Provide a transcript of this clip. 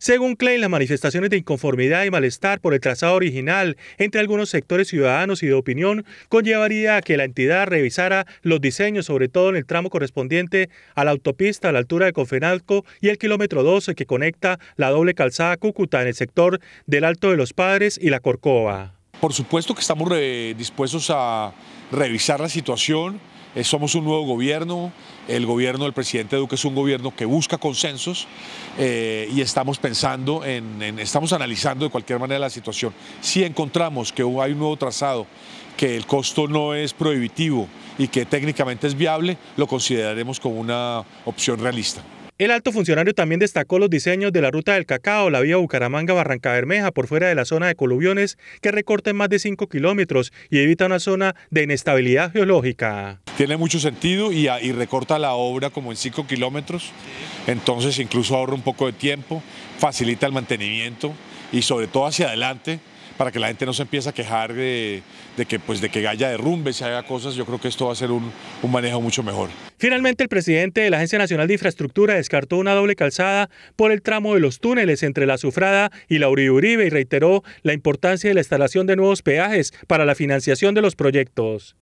Según Klein, las manifestaciones de inconformidad y malestar por el trazado original entre algunos sectores ciudadanos y de opinión conllevaría a que la entidad revisara los diseños, sobre todo en el tramo correspondiente a la autopista a la altura de Confenalco y el kilómetro 12 que conecta la doble calzada Cúcuta en el sector del Alto de los Padres y la Corcova. Por supuesto que estamos dispuestos a revisar la situación. Eh, somos un nuevo gobierno, el gobierno del presidente Duque es un gobierno que busca consensos eh, y estamos pensando, en, estamos analizando de cualquier manera la situación. Si encontramos que hay un nuevo trazado, que el costo no es prohibitivo y que técnicamente es viable, lo consideraremos como una opción realista. El alto funcionario también destacó los diseños de la ruta del cacao, la vía Bucaramanga-Barranca Bermeja por fuera de la zona de coluviones que en más de 5 kilómetros y evita una zona de inestabilidad geológica. Tiene mucho sentido y, y recorta la obra como en 5 kilómetros, entonces incluso ahorra un poco de tiempo, facilita el mantenimiento y sobre todo hacia adelante para que la gente no se empiece a quejar de, que, pues, de que derrumbes, se haga cosas, yo creo que esto va a ser un, manejo mucho mejor. Finalmente, el presidente de la Agencia Nacional de Infraestructura descartó una doble calzada por el tramo de los túneles entre la Sufrada y la Uribe Uribe y reiteró la importancia de la instalación de nuevos peajes para la financiación de los proyectos.